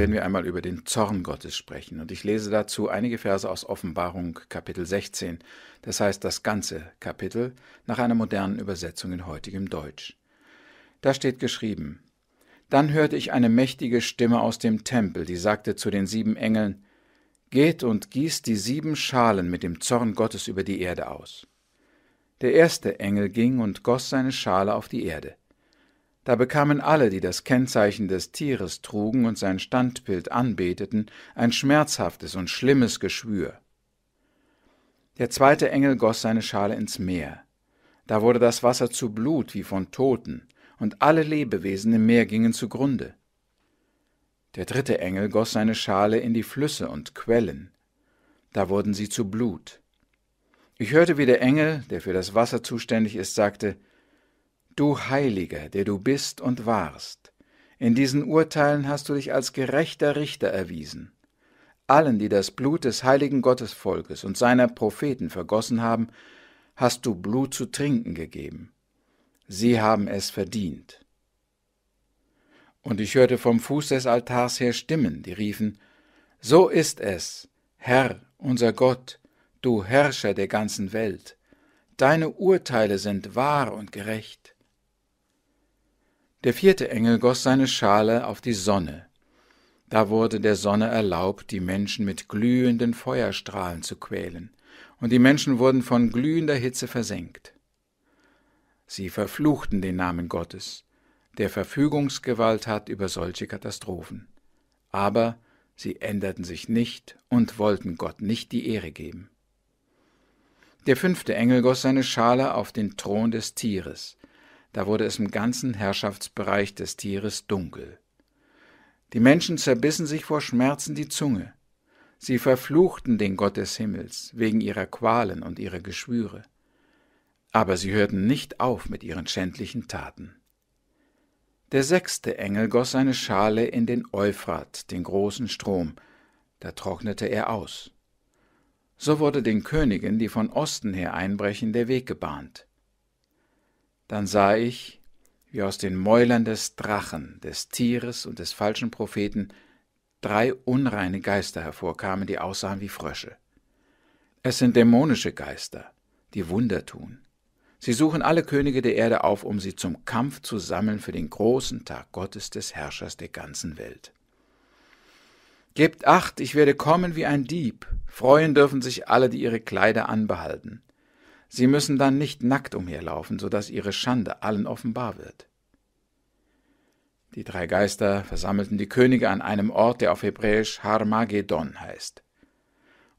werden wir einmal über den Zorn Gottes sprechen. Und ich lese dazu einige Verse aus Offenbarung Kapitel 16, das heißt das ganze Kapitel nach einer modernen Übersetzung in heutigem Deutsch. Da steht geschrieben, dann hörte ich eine mächtige Stimme aus dem Tempel, die sagte zu den sieben Engeln, Geht und gießt die sieben Schalen mit dem Zorn Gottes über die Erde aus. Der erste Engel ging und goss seine Schale auf die Erde. Da bekamen alle, die das Kennzeichen des Tieres trugen und sein Standbild anbeteten, ein schmerzhaftes und schlimmes Geschwür. Der zweite Engel goss seine Schale ins Meer. Da wurde das Wasser zu Blut wie von Toten, und alle Lebewesen im Meer gingen zugrunde. Der dritte Engel goss seine Schale in die Flüsse und Quellen. Da wurden sie zu Blut. Ich hörte, wie der Engel, der für das Wasser zuständig ist, sagte, du Heiliger, der du bist und warst. In diesen Urteilen hast du dich als gerechter Richter erwiesen. Allen, die das Blut des heiligen Gottesvolkes und seiner Propheten vergossen haben, hast du Blut zu trinken gegeben. Sie haben es verdient. Und ich hörte vom Fuß des Altars her Stimmen, die riefen, So ist es, Herr, unser Gott, du Herrscher der ganzen Welt, deine Urteile sind wahr und gerecht. Der vierte Engel goss seine Schale auf die Sonne. Da wurde der Sonne erlaubt, die Menschen mit glühenden Feuerstrahlen zu quälen, und die Menschen wurden von glühender Hitze versenkt. Sie verfluchten den Namen Gottes, der Verfügungsgewalt hat über solche Katastrophen. Aber sie änderten sich nicht und wollten Gott nicht die Ehre geben. Der fünfte Engel goss seine Schale auf den Thron des Tieres, da wurde es im ganzen Herrschaftsbereich des Tieres dunkel. Die Menschen zerbissen sich vor Schmerzen die Zunge. Sie verfluchten den Gott des Himmels wegen ihrer Qualen und ihrer Geschwüre. Aber sie hörten nicht auf mit ihren schändlichen Taten. Der sechste Engel goss seine Schale in den Euphrat, den großen Strom, da trocknete er aus. So wurde den Königen, die von Osten her einbrechen, der Weg gebahnt. Dann sah ich, wie aus den Mäulern des Drachen, des Tieres und des falschen Propheten drei unreine Geister hervorkamen, die aussahen wie Frösche. Es sind dämonische Geister, die Wunder tun. Sie suchen alle Könige der Erde auf, um sie zum Kampf zu sammeln für den großen Tag Gottes des Herrschers der ganzen Welt. Gebt acht, ich werde kommen wie ein Dieb. Freuen dürfen sich alle, die ihre Kleider anbehalten. Sie müssen dann nicht nackt umherlaufen, so dass ihre Schande allen offenbar wird. Die drei Geister versammelten die Könige an einem Ort, der auf Hebräisch Harmagedon heißt.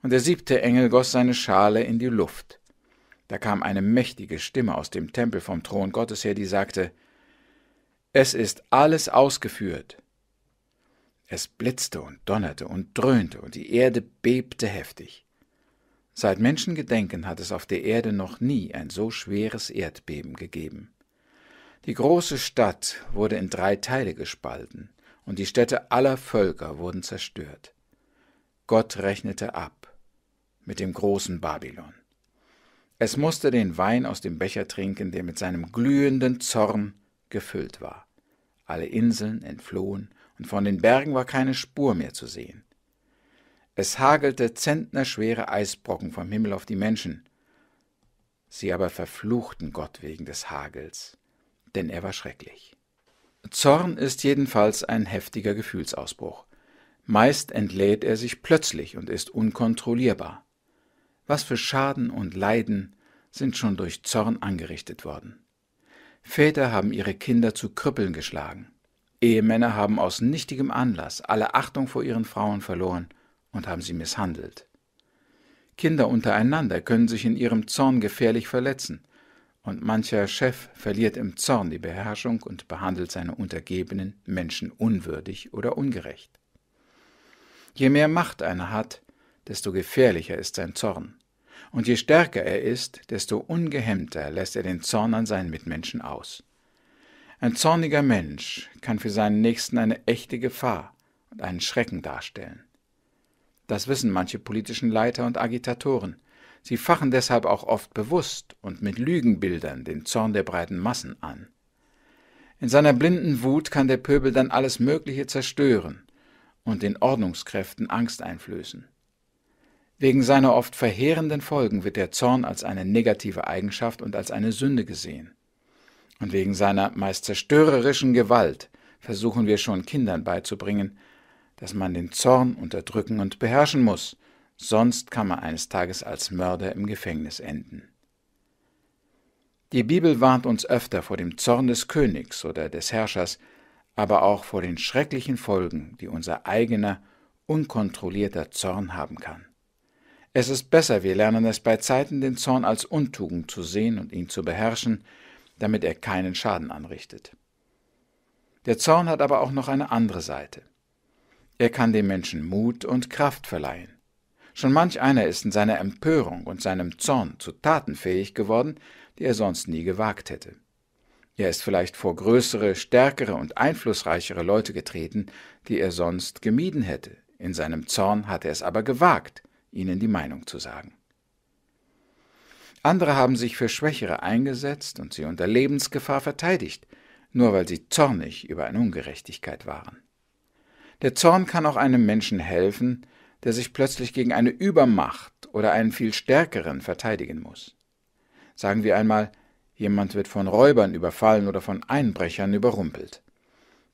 Und der siebte Engel goss seine Schale in die Luft. Da kam eine mächtige Stimme aus dem Tempel vom Thron Gottes her, die sagte, Es ist alles ausgeführt. Es blitzte und donnerte und dröhnte, und die Erde bebte heftig. Seit Menschengedenken hat es auf der Erde noch nie ein so schweres Erdbeben gegeben. Die große Stadt wurde in drei Teile gespalten, und die Städte aller Völker wurden zerstört. Gott rechnete ab mit dem großen Babylon. Es musste den Wein aus dem Becher trinken, der mit seinem glühenden Zorn gefüllt war. Alle Inseln entflohen, und von den Bergen war keine Spur mehr zu sehen. Es hagelte zentnerschwere Eisbrocken vom Himmel auf die Menschen. Sie aber verfluchten Gott wegen des Hagels, denn er war schrecklich. Zorn ist jedenfalls ein heftiger Gefühlsausbruch. Meist entlädt er sich plötzlich und ist unkontrollierbar. Was für Schaden und Leiden sind schon durch Zorn angerichtet worden. Väter haben ihre Kinder zu Krüppeln geschlagen. Ehemänner haben aus nichtigem Anlass alle Achtung vor ihren Frauen verloren und haben sie misshandelt. Kinder untereinander können sich in ihrem Zorn gefährlich verletzen, und mancher Chef verliert im Zorn die Beherrschung und behandelt seine untergebenen Menschen unwürdig oder ungerecht. Je mehr Macht einer hat, desto gefährlicher ist sein Zorn, und je stärker er ist, desto ungehemmter lässt er den Zorn an seinen Mitmenschen aus. Ein zorniger Mensch kann für seinen Nächsten eine echte Gefahr und einen Schrecken darstellen. Das wissen manche politischen Leiter und Agitatoren. Sie fachen deshalb auch oft bewusst und mit Lügenbildern den Zorn der breiten Massen an. In seiner blinden Wut kann der Pöbel dann alles Mögliche zerstören und den Ordnungskräften Angst einflößen. Wegen seiner oft verheerenden Folgen wird der Zorn als eine negative Eigenschaft und als eine Sünde gesehen. Und wegen seiner meist zerstörerischen Gewalt versuchen wir schon Kindern beizubringen, dass man den Zorn unterdrücken und beherrschen muss, sonst kann man eines Tages als Mörder im Gefängnis enden. Die Bibel warnt uns öfter vor dem Zorn des Königs oder des Herrschers, aber auch vor den schrecklichen Folgen, die unser eigener, unkontrollierter Zorn haben kann. Es ist besser, wir lernen es bei Zeiten, den Zorn als Untugend zu sehen und ihn zu beherrschen, damit er keinen Schaden anrichtet. Der Zorn hat aber auch noch eine andere Seite. Er kann dem Menschen Mut und Kraft verleihen. Schon manch einer ist in seiner Empörung und seinem Zorn zu Taten fähig geworden, die er sonst nie gewagt hätte. Er ist vielleicht vor größere, stärkere und einflussreichere Leute getreten, die er sonst gemieden hätte. In seinem Zorn hat er es aber gewagt, ihnen die Meinung zu sagen. Andere haben sich für Schwächere eingesetzt und sie unter Lebensgefahr verteidigt, nur weil sie zornig über eine Ungerechtigkeit waren. Der Zorn kann auch einem Menschen helfen, der sich plötzlich gegen eine Übermacht oder einen viel stärkeren verteidigen muss. Sagen wir einmal, jemand wird von Räubern überfallen oder von Einbrechern überrumpelt.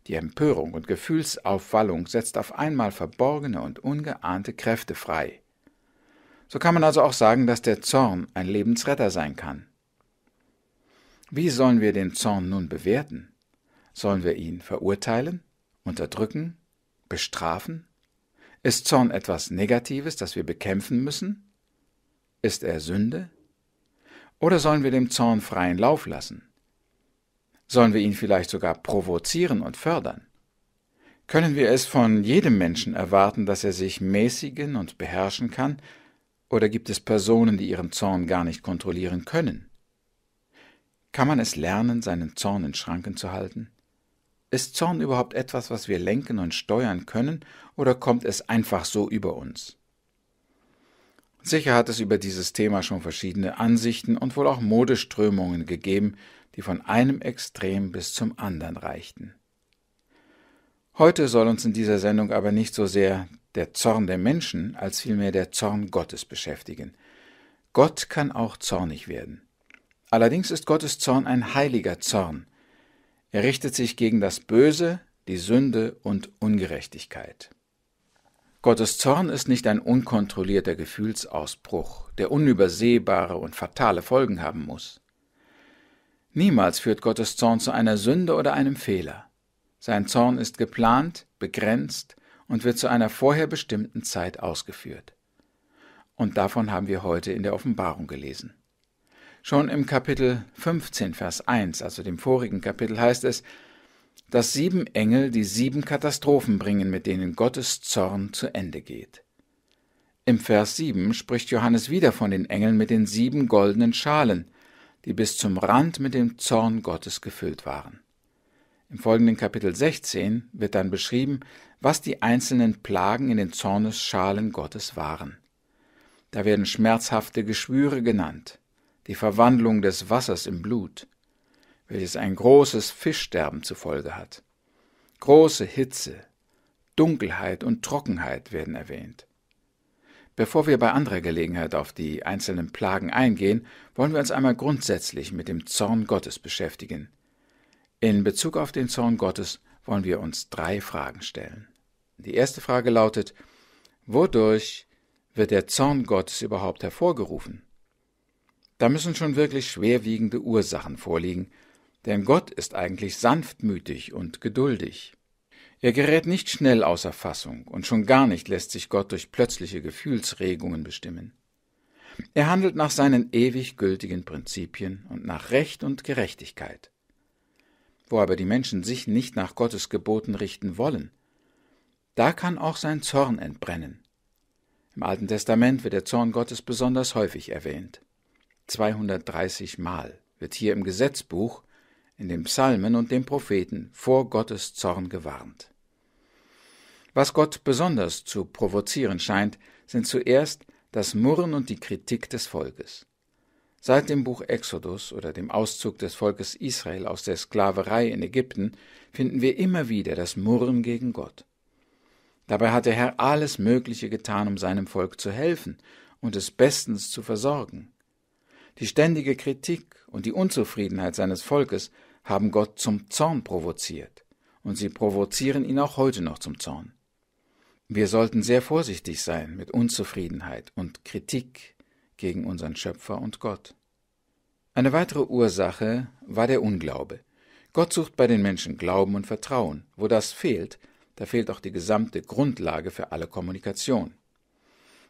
Die Empörung und Gefühlsaufwallung setzt auf einmal verborgene und ungeahnte Kräfte frei. So kann man also auch sagen, dass der Zorn ein Lebensretter sein kann. Wie sollen wir den Zorn nun bewerten? Sollen wir ihn verurteilen, unterdrücken bestrafen? Ist Zorn etwas Negatives, das wir bekämpfen müssen? Ist er Sünde? Oder sollen wir dem Zorn freien Lauf lassen? Sollen wir ihn vielleicht sogar provozieren und fördern? Können wir es von jedem Menschen erwarten, dass er sich mäßigen und beherrschen kann, oder gibt es Personen, die ihren Zorn gar nicht kontrollieren können? Kann man es lernen, seinen Zorn in Schranken zu halten? Ist Zorn überhaupt etwas, was wir lenken und steuern können, oder kommt es einfach so über uns? Sicher hat es über dieses Thema schon verschiedene Ansichten und wohl auch Modeströmungen gegeben, die von einem Extrem bis zum anderen reichten. Heute soll uns in dieser Sendung aber nicht so sehr der Zorn der Menschen als vielmehr der Zorn Gottes beschäftigen. Gott kann auch zornig werden. Allerdings ist Gottes Zorn ein heiliger Zorn, er richtet sich gegen das Böse, die Sünde und Ungerechtigkeit. Gottes Zorn ist nicht ein unkontrollierter Gefühlsausbruch, der unübersehbare und fatale Folgen haben muss. Niemals führt Gottes Zorn zu einer Sünde oder einem Fehler. Sein Zorn ist geplant, begrenzt und wird zu einer vorher bestimmten Zeit ausgeführt. Und davon haben wir heute in der Offenbarung gelesen. Schon im Kapitel 15, Vers 1, also dem vorigen Kapitel, heißt es, dass sieben Engel die sieben Katastrophen bringen, mit denen Gottes Zorn zu Ende geht. Im Vers 7 spricht Johannes wieder von den Engeln mit den sieben goldenen Schalen, die bis zum Rand mit dem Zorn Gottes gefüllt waren. Im folgenden Kapitel 16 wird dann beschrieben, was die einzelnen Plagen in den Zornesschalen Gottes waren. Da werden schmerzhafte Geschwüre genannt, die Verwandlung des Wassers im Blut, welches ein großes Fischsterben zufolge hat. Große Hitze, Dunkelheit und Trockenheit werden erwähnt. Bevor wir bei anderer Gelegenheit auf die einzelnen Plagen eingehen, wollen wir uns einmal grundsätzlich mit dem Zorn Gottes beschäftigen. In Bezug auf den Zorn Gottes wollen wir uns drei Fragen stellen. Die erste Frage lautet, wodurch wird der Zorn Gottes überhaupt hervorgerufen? Da müssen schon wirklich schwerwiegende Ursachen vorliegen, denn Gott ist eigentlich sanftmütig und geduldig. Er gerät nicht schnell außer Fassung und schon gar nicht lässt sich Gott durch plötzliche Gefühlsregungen bestimmen. Er handelt nach seinen ewig gültigen Prinzipien und nach Recht und Gerechtigkeit. Wo aber die Menschen sich nicht nach Gottes Geboten richten wollen, da kann auch sein Zorn entbrennen. Im Alten Testament wird der Zorn Gottes besonders häufig erwähnt. 230 Mal wird hier im Gesetzbuch, in den Psalmen und den Propheten vor Gottes Zorn gewarnt. Was Gott besonders zu provozieren scheint, sind zuerst das Murren und die Kritik des Volkes. Seit dem Buch Exodus oder dem Auszug des Volkes Israel aus der Sklaverei in Ägypten finden wir immer wieder das Murren gegen Gott. Dabei hat der Herr alles Mögliche getan, um seinem Volk zu helfen und es bestens zu versorgen. Die ständige Kritik und die Unzufriedenheit seines Volkes haben Gott zum Zorn provoziert, und sie provozieren ihn auch heute noch zum Zorn. Wir sollten sehr vorsichtig sein mit Unzufriedenheit und Kritik gegen unseren Schöpfer und Gott. Eine weitere Ursache war der Unglaube. Gott sucht bei den Menschen Glauben und Vertrauen. Wo das fehlt, da fehlt auch die gesamte Grundlage für alle Kommunikation.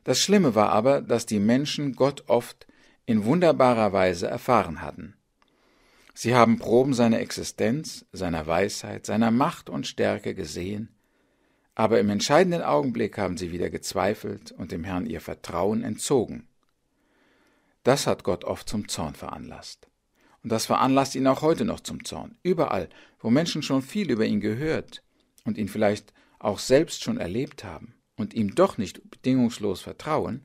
Das Schlimme war aber, dass die Menschen Gott oft in wunderbarer Weise erfahren hatten. Sie haben Proben seiner Existenz, seiner Weisheit, seiner Macht und Stärke gesehen, aber im entscheidenden Augenblick haben sie wieder gezweifelt und dem Herrn ihr Vertrauen entzogen. Das hat Gott oft zum Zorn veranlasst. Und das veranlasst ihn auch heute noch zum Zorn. Überall, wo Menschen schon viel über ihn gehört und ihn vielleicht auch selbst schon erlebt haben und ihm doch nicht bedingungslos vertrauen,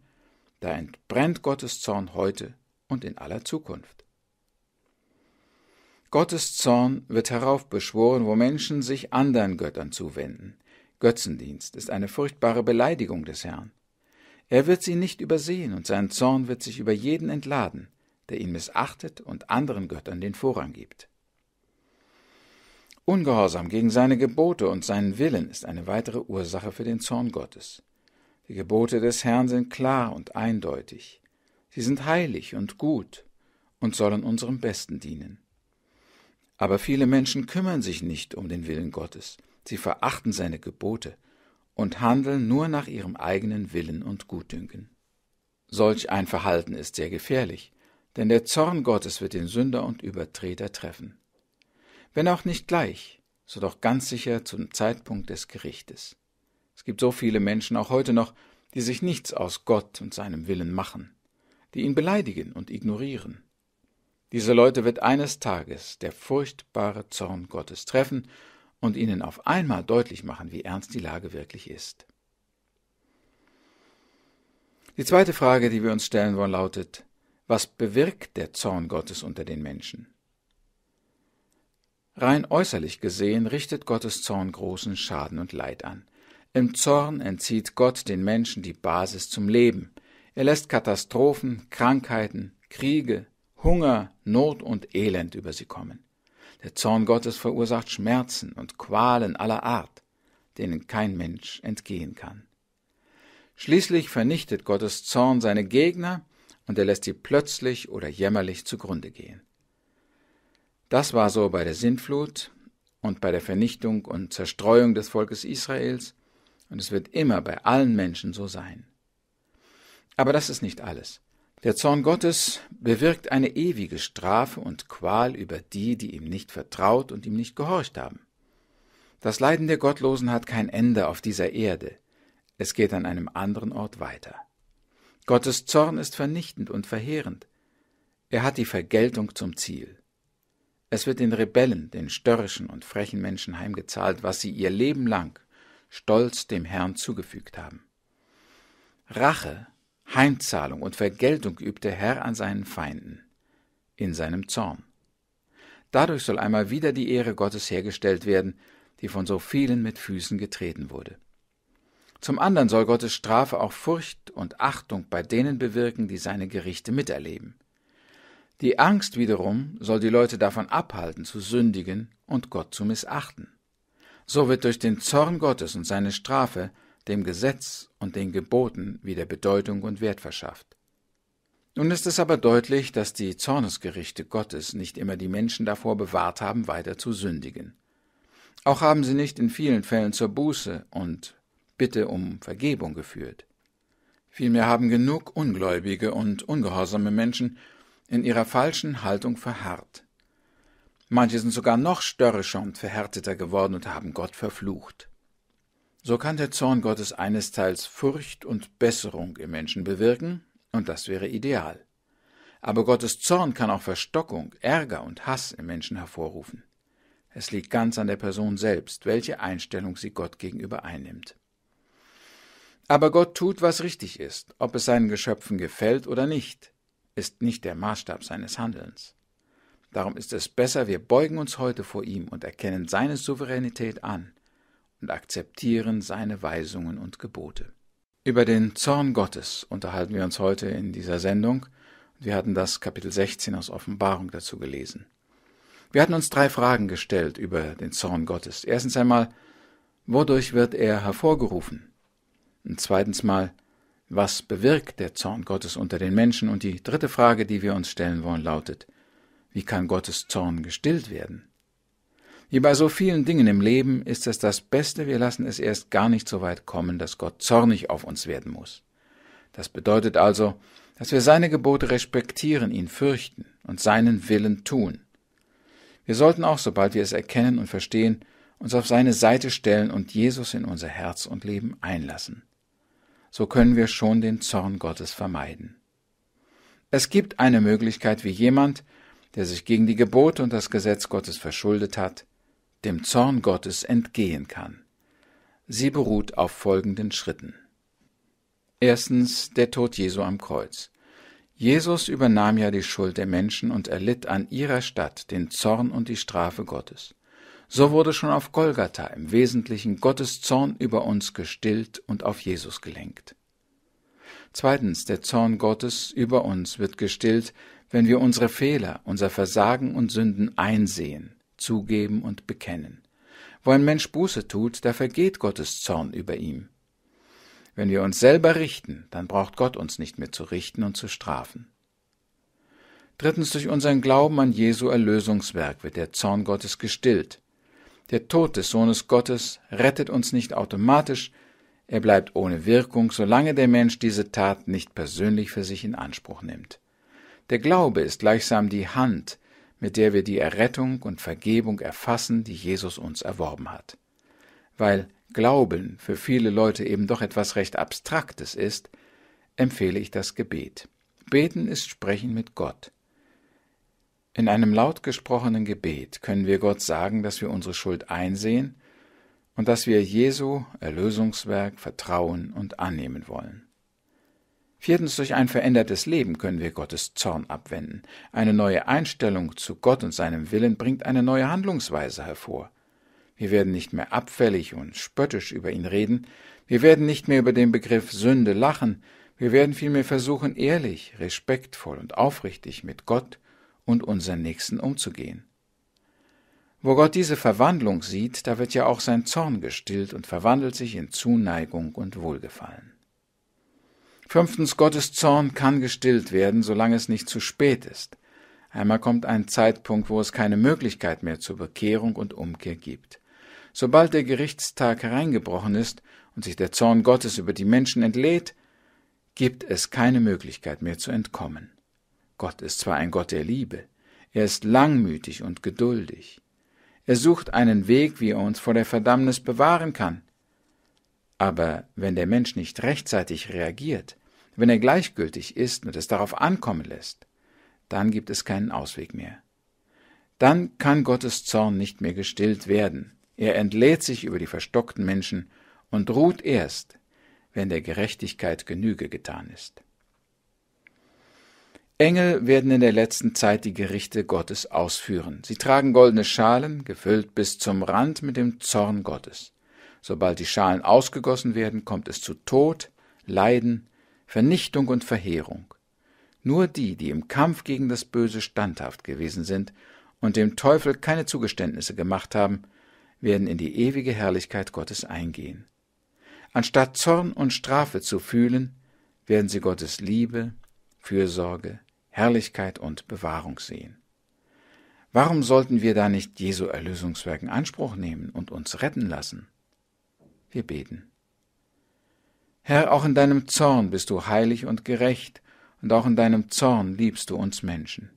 da entbrennt Gottes Zorn heute und in aller Zukunft. Gottes Zorn wird heraufbeschworen, wo Menschen sich anderen Göttern zuwenden. Götzendienst ist eine furchtbare Beleidigung des Herrn. Er wird sie nicht übersehen und sein Zorn wird sich über jeden entladen, der ihn missachtet und anderen Göttern den Vorrang gibt. Ungehorsam gegen seine Gebote und seinen Willen ist eine weitere Ursache für den Zorn Gottes. Die Gebote des Herrn sind klar und eindeutig. Sie sind heilig und gut und sollen unserem Besten dienen. Aber viele Menschen kümmern sich nicht um den Willen Gottes. Sie verachten seine Gebote und handeln nur nach ihrem eigenen Willen und Gutdünken. Solch ein Verhalten ist sehr gefährlich, denn der Zorn Gottes wird den Sünder und Übertreter treffen. Wenn auch nicht gleich, so doch ganz sicher zum Zeitpunkt des Gerichtes. Es gibt so viele Menschen auch heute noch, die sich nichts aus Gott und seinem Willen machen, die ihn beleidigen und ignorieren. Diese Leute wird eines Tages der furchtbare Zorn Gottes treffen und ihnen auf einmal deutlich machen, wie ernst die Lage wirklich ist. Die zweite Frage, die wir uns stellen wollen, lautet, was bewirkt der Zorn Gottes unter den Menschen? Rein äußerlich gesehen richtet Gottes Zorn großen Schaden und Leid an. Im Zorn entzieht Gott den Menschen die Basis zum Leben. Er lässt Katastrophen, Krankheiten, Kriege, Hunger, Not und Elend über sie kommen. Der Zorn Gottes verursacht Schmerzen und Qualen aller Art, denen kein Mensch entgehen kann. Schließlich vernichtet Gottes Zorn seine Gegner und er lässt sie plötzlich oder jämmerlich zugrunde gehen. Das war so bei der Sintflut und bei der Vernichtung und Zerstreuung des Volkes Israels und es wird immer bei allen Menschen so sein. Aber das ist nicht alles. Der Zorn Gottes bewirkt eine ewige Strafe und Qual über die, die ihm nicht vertraut und ihm nicht gehorcht haben. Das Leiden der Gottlosen hat kein Ende auf dieser Erde. Es geht an einem anderen Ort weiter. Gottes Zorn ist vernichtend und verheerend. Er hat die Vergeltung zum Ziel. Es wird den Rebellen, den störrischen und frechen Menschen heimgezahlt, was sie ihr Leben lang stolz dem Herrn zugefügt haben. Rache, Heimzahlung und Vergeltung übt der Herr an seinen Feinden in seinem Zorn. Dadurch soll einmal wieder die Ehre Gottes hergestellt werden, die von so vielen mit Füßen getreten wurde. Zum anderen soll Gottes Strafe auch Furcht und Achtung bei denen bewirken, die seine Gerichte miterleben. Die Angst wiederum soll die Leute davon abhalten, zu sündigen und Gott zu missachten. So wird durch den Zorn Gottes und seine Strafe dem Gesetz und den Geboten wieder Bedeutung und Wert verschafft. Nun ist es aber deutlich, dass die Zornesgerichte Gottes nicht immer die Menschen davor bewahrt haben, weiter zu sündigen. Auch haben sie nicht in vielen Fällen zur Buße und Bitte um Vergebung geführt. Vielmehr haben genug ungläubige und ungehorsame Menschen in ihrer falschen Haltung verharrt Manche sind sogar noch störrischer und verhärteter geworden und haben Gott verflucht. So kann der Zorn Gottes eines Teils Furcht und Besserung im Menschen bewirken, und das wäre ideal. Aber Gottes Zorn kann auch Verstockung, Ärger und Hass im Menschen hervorrufen. Es liegt ganz an der Person selbst, welche Einstellung sie Gott gegenüber einnimmt. Aber Gott tut, was richtig ist, ob es seinen Geschöpfen gefällt oder nicht, ist nicht der Maßstab seines Handelns. Darum ist es besser, wir beugen uns heute vor ihm und erkennen seine Souveränität an und akzeptieren seine Weisungen und Gebote. Über den Zorn Gottes unterhalten wir uns heute in dieser Sendung. Wir hatten das Kapitel 16 aus Offenbarung dazu gelesen. Wir hatten uns drei Fragen gestellt über den Zorn Gottes. Erstens einmal, wodurch wird er hervorgerufen? Und zweitens mal, was bewirkt der Zorn Gottes unter den Menschen? Und die dritte Frage, die wir uns stellen wollen, lautet, wie kann Gottes Zorn gestillt werden? Wie bei so vielen Dingen im Leben ist es das Beste, wir lassen es erst gar nicht so weit kommen, dass Gott zornig auf uns werden muss. Das bedeutet also, dass wir seine Gebote respektieren, ihn fürchten und seinen Willen tun. Wir sollten auch, sobald wir es erkennen und verstehen, uns auf seine Seite stellen und Jesus in unser Herz und Leben einlassen. So können wir schon den Zorn Gottes vermeiden. Es gibt eine Möglichkeit, wie jemand, der sich gegen die Gebote und das Gesetz Gottes verschuldet hat, dem Zorn Gottes entgehen kann. Sie beruht auf folgenden Schritten. Erstens der Tod Jesu am Kreuz. Jesus übernahm ja die Schuld der Menschen und erlitt an ihrer Statt den Zorn und die Strafe Gottes. So wurde schon auf Golgatha im Wesentlichen Gottes Zorn über uns gestillt und auf Jesus gelenkt. Zweitens, der Zorn Gottes über uns wird gestillt, wenn wir unsere Fehler, unser Versagen und Sünden einsehen, zugeben und bekennen. Wo ein Mensch Buße tut, da vergeht Gottes Zorn über ihm. Wenn wir uns selber richten, dann braucht Gott uns nicht mehr zu richten und zu strafen. Drittens, durch unseren Glauben an Jesu Erlösungswerk wird der Zorn Gottes gestillt. Der Tod des Sohnes Gottes rettet uns nicht automatisch, er bleibt ohne Wirkung, solange der Mensch diese Tat nicht persönlich für sich in Anspruch nimmt. Der Glaube ist gleichsam die Hand, mit der wir die Errettung und Vergebung erfassen, die Jesus uns erworben hat. Weil Glauben für viele Leute eben doch etwas recht Abstraktes ist, empfehle ich das Gebet. Beten ist Sprechen mit Gott. In einem laut gesprochenen Gebet können wir Gott sagen, dass wir unsere Schuld einsehen und dass wir Jesu Erlösungswerk vertrauen und annehmen wollen. Viertens, durch ein verändertes Leben können wir Gottes Zorn abwenden. Eine neue Einstellung zu Gott und seinem Willen bringt eine neue Handlungsweise hervor. Wir werden nicht mehr abfällig und spöttisch über ihn reden, wir werden nicht mehr über den Begriff Sünde lachen, wir werden vielmehr versuchen, ehrlich, respektvoll und aufrichtig mit Gott und unseren Nächsten umzugehen. Wo Gott diese Verwandlung sieht, da wird ja auch sein Zorn gestillt und verwandelt sich in Zuneigung und Wohlgefallen. Fünftens, Gottes Zorn kann gestillt werden, solange es nicht zu spät ist. Einmal kommt ein Zeitpunkt, wo es keine Möglichkeit mehr zur Bekehrung und Umkehr gibt. Sobald der Gerichtstag hereingebrochen ist und sich der Zorn Gottes über die Menschen entlädt, gibt es keine Möglichkeit mehr zu entkommen. Gott ist zwar ein Gott der Liebe, er ist langmütig und geduldig. Er sucht einen Weg, wie er uns vor der Verdammnis bewahren kann. Aber wenn der Mensch nicht rechtzeitig reagiert, wenn er gleichgültig ist und es darauf ankommen lässt, dann gibt es keinen Ausweg mehr. Dann kann Gottes Zorn nicht mehr gestillt werden. Er entlädt sich über die verstockten Menschen und ruht erst, wenn der Gerechtigkeit Genüge getan ist. Engel werden in der letzten Zeit die Gerichte Gottes ausführen. Sie tragen goldene Schalen, gefüllt bis zum Rand mit dem Zorn Gottes. Sobald die Schalen ausgegossen werden, kommt es zu Tod, Leiden Vernichtung und Verheerung. Nur die, die im Kampf gegen das Böse standhaft gewesen sind und dem Teufel keine Zugeständnisse gemacht haben, werden in die ewige Herrlichkeit Gottes eingehen. Anstatt Zorn und Strafe zu fühlen, werden sie Gottes Liebe, Fürsorge, Herrlichkeit und Bewahrung sehen. Warum sollten wir da nicht Jesu Erlösungswerk in Anspruch nehmen und uns retten lassen? Wir beten. Herr, auch in deinem Zorn bist du heilig und gerecht, und auch in deinem Zorn liebst du uns Menschen.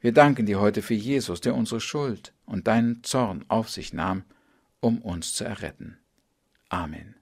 Wir danken dir heute für Jesus, der unsere Schuld und deinen Zorn auf sich nahm, um uns zu erretten. Amen.